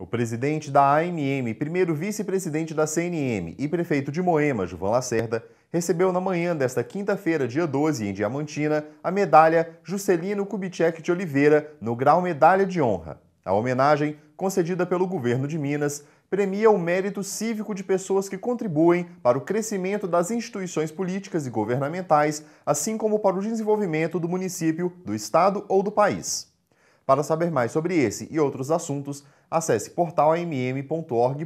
O presidente da AMM, primeiro vice-presidente da CNM e prefeito de Moema, João Lacerda, recebeu na manhã desta quinta-feira, dia 12, em Diamantina, a medalha Juscelino Kubitschek de Oliveira no grau Medalha de Honra. A homenagem, concedida pelo governo de Minas, premia o mérito cívico de pessoas que contribuem para o crescimento das instituições políticas e governamentais, assim como para o desenvolvimento do município, do estado ou do país. Para saber mais sobre esse e outros assuntos, acesse portalamm.org.br.